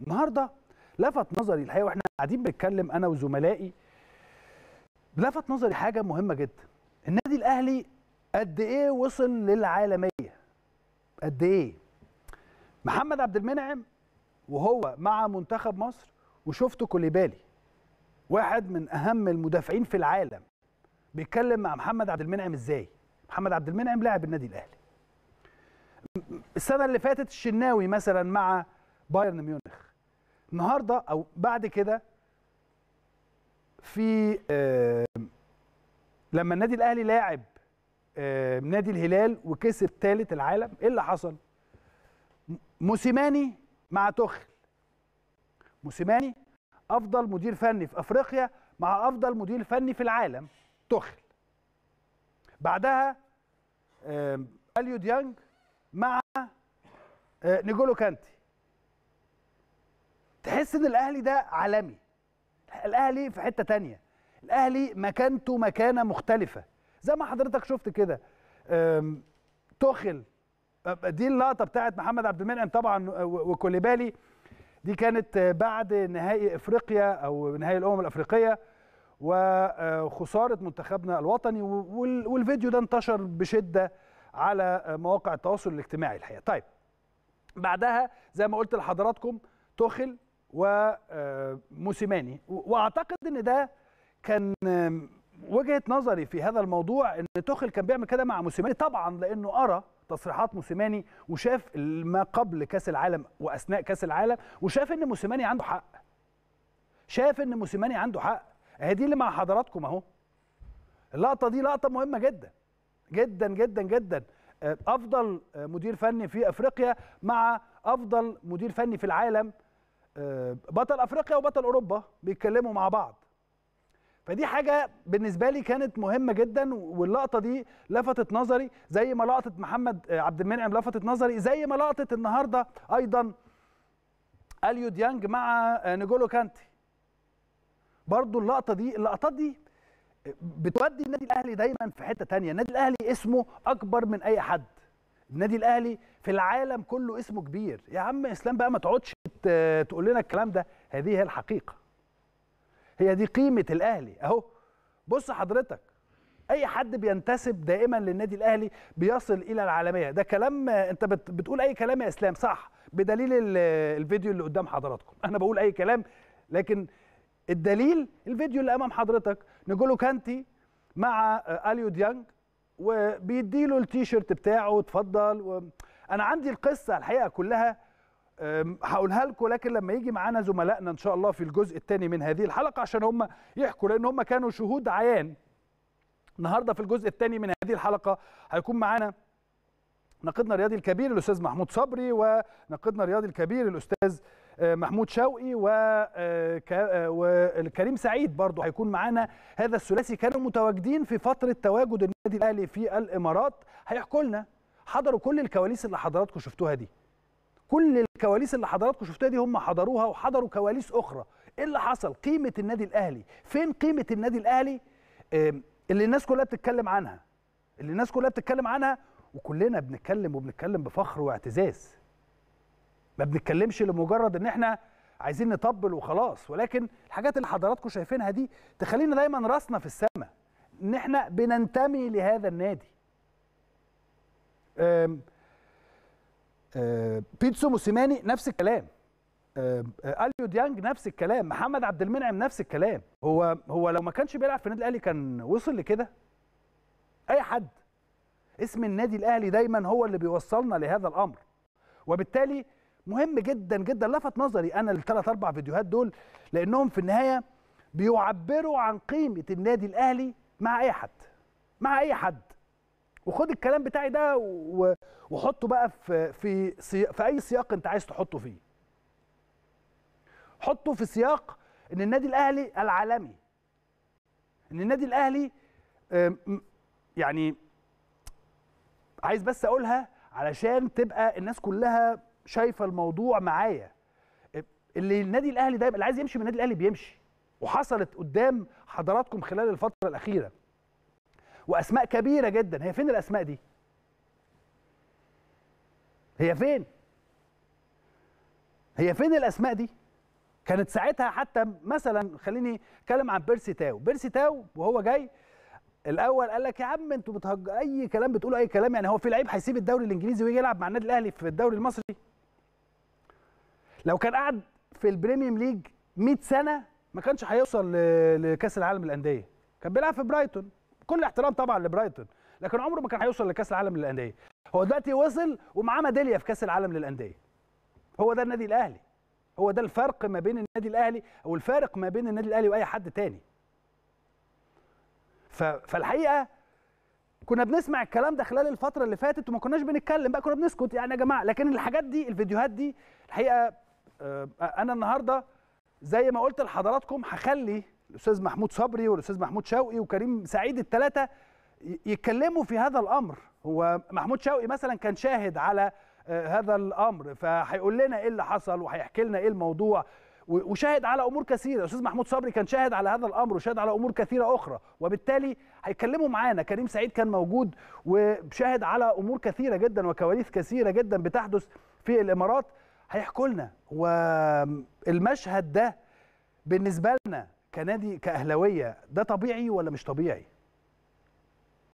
النهارده لفت نظري الحقيقه واحنا قاعدين بنتكلم انا وزملائي لفت نظري حاجه مهمه جدا النادي الاهلي قد ايه وصل للعالميه قد ايه محمد عبد المنعم وهو مع منتخب مصر وشفته كوليبالي واحد من اهم المدافعين في العالم بيتكلم مع محمد عبد المنعم ازاي محمد عبد المنعم لاعب النادي الاهلي السنه اللي فاتت الشناوي مثلا مع بايرن ميونخ النهارده او بعد كده في آه، لما النادي الاهلي لاعب آه، نادي الهلال وكسب ثالث العالم ايه اللي حصل موسيماني مع تخل موسيماني افضل مدير فني في افريقيا مع افضل مدير فني في العالم تخل بعدها اليو ديانج مع آه، نيجولو كانتي تحس ان الاهلي ده عالمي الاهلي في حته تانية الاهلي مكانته مكانه مختلفه زي ما حضرتك شفت كده تخل آه، دي اللقطه بتاعت محمد عبد المنعم طبعا وكوليبالي دي كانت بعد نهائي افريقيا او نهائي الامم الافريقيه وخساره آه، منتخبنا الوطني والفيديو ده انتشر بشده على مواقع التواصل الاجتماعي الحقيقه طيب بعدها زي ما قلت لحضراتكم تخل وموسيماني واعتقد ان ده كان وجهه نظري في هذا الموضوع ان توخل كان بيعمل كده مع موسيماني طبعا لانه ارى تصريحات موسيماني وشاف ما قبل كاس العالم واثناء كاس العالم وشاف ان موسيماني عنده حق شاف ان موسيماني عنده حق اهي دي اللي مع حضراتكم اهو اللقطه دي لقطه مهمه جدا جدا جدا جدا افضل مدير فني في افريقيا مع افضل مدير فني في العالم آه، بطل افريقيا وبطل اوروبا بيتكلموا مع بعض فدي حاجه بالنسبه لي كانت مهمه جدا واللقطه دي لفتت نظري زي ما لقطه محمد آه، عبد المنعم لفتت نظري زي ما لقطه النهارده ايضا اليو ديانج مع آه، نيجولو كانتي برضو اللقطه دي اللقطات دي بتودي النادي الاهلي دايما في حته تانية النادي الاهلي اسمه اكبر من اي حد النادي الاهلي في العالم كله اسمه كبير يا عم اسلام بقى ما تقعدش تقول لنا الكلام ده هذه هي الحقيقه هي دي قيمه الاهلي اهو بص حضرتك اي حد بينتسب دائما للنادي الاهلي بيصل الى العالميه ده كلام انت بتقول اي كلام يا اسلام صح بدليل الفيديو اللي قدام حضراتكم انا بقول اي كلام لكن الدليل الفيديو اللي امام حضرتك نجولو كانتي مع اليو ديانج وبيديله التيشيرت بتاعه اتفضل و... انا عندي القصه الحقيقه كلها هقولها لكم لكن لما يجي معانا زملائنا ان شاء الله في الجزء الثاني من هذه الحلقه عشان هم يحكوا لان هم كانوا شهود عيان النهارده في الجزء الثاني من هذه الحلقه هيكون معانا ناقدنا الرياضي الكبير الاستاذ محمود صبري وناقدنا الرياضي الكبير الاستاذ أه، محمود شوقي وكريم أه، أه، سعيد برضه هيكون معانا هذا الثلاثي كانوا متواجدين في فتره تواجد النادي الاهلي في الامارات هيحكوا لنا حضروا كل الكواليس اللي حضراتكم شفتوها دي كل الكواليس اللي حضراتكم شفتوها دي هم حضروها وحضروا كواليس اخرى ايه اللي حصل قيمه النادي الاهلي فين قيمه النادي الاهلي اللي الناس كلها بتتكلم عنها اللي الناس كلها بتتكلم عنها وكلنا بنتكلم وبنتكلم بفخر واعتزاز ما بنتكلمش لمجرد ان احنا عايزين نطبل وخلاص ولكن الحاجات اللي حضراتكم شايفينها دي تخلينا دايما راسنا في السماء ان احنا بننتمي لهذا النادي آه، بيتسو موسيماني نفس الكلام آه، آه، اليو ديانج نفس الكلام محمد عبد المنعم نفس الكلام هو هو لو ما كانش بيلعب في النادي الاهلي كان وصل لكده اي حد اسم النادي الاهلي دايما هو اللي بيوصلنا لهذا الامر وبالتالي مهم جدا جدا لفت نظري انا الثلاث اربع فيديوهات دول لانهم في النهايه بيعبروا عن قيمه النادي الاهلي مع اي حد مع اي حد وخد الكلام بتاعي ده وحطه بقى في في في اي سياق انت عايز تحطه فيه حطه في سياق ان النادي الاهلي العالمي ان النادي الاهلي يعني عايز بس اقولها علشان تبقى الناس كلها شايفه الموضوع معايا اللي النادي الاهلي دايما اللي عايز يمشي من النادي الاهلي بيمشي وحصلت قدام حضراتكم خلال الفتره الاخيره واسماء كبيره جدا هي فين الاسماء دي هي فين هي فين الاسماء دي كانت ساعتها حتى مثلا خليني اتكلم عن بيرسي تاو بيرسي تاو وهو جاي الاول قال لك يا عم انتوا بتهج اي كلام بتقولوا اي كلام يعني هو في لعيب هيسيب الدوري الانجليزي ويجي يلعب مع النادي الاهلي في الدوري المصري لو كان قعد في البريميم ليج 100 سنه ما كانش هيوصل لكاس العالم للانديه كان بيلعب في برايتون كل احترام طبعا لبرايتون لكن عمره ما كان هيوصل لكاس العالم للانديه هو دلوقتي وصل ومعاه ميداليه في كاس العالم للانديه هو ده النادي الاهلي هو ده الفرق ما بين النادي الاهلي او الفارق ما بين النادي الاهلي واي حد تاني فالحقيقه كنا بنسمع الكلام ده خلال الفتره اللي فاتت وما كناش بنتكلم بقى كنا بنسكت يعني يا جماعه لكن الحاجات دي الفيديوهات دي الحقيقه آه، انا النهارده زي ما قلت لحضراتكم هخلي الاستاذ محمود صبري والاستاذ محمود شوقي وكريم سعيد الثلاثه يتكلموا في هذا الامر هو محمود شوقي مثلا كان شاهد على آه، هذا الامر فهيقول لنا ايه اللي حصل وهيحكي لنا ايه الموضوع وشاهد على امور كثيره الاستاذ محمود صبري كان شاهد على هذا الامر وشاهد على امور كثيره اخرى وبالتالي هيتكلموا معانا كريم سعيد كان موجود وشاهد على امور كثيره جدا وكواليس كثيره جدا بتحدث في الامارات هيحكوا لنا والمشهد ده بالنسبه لنا كنادي كاهلاويه ده طبيعي ولا مش طبيعي؟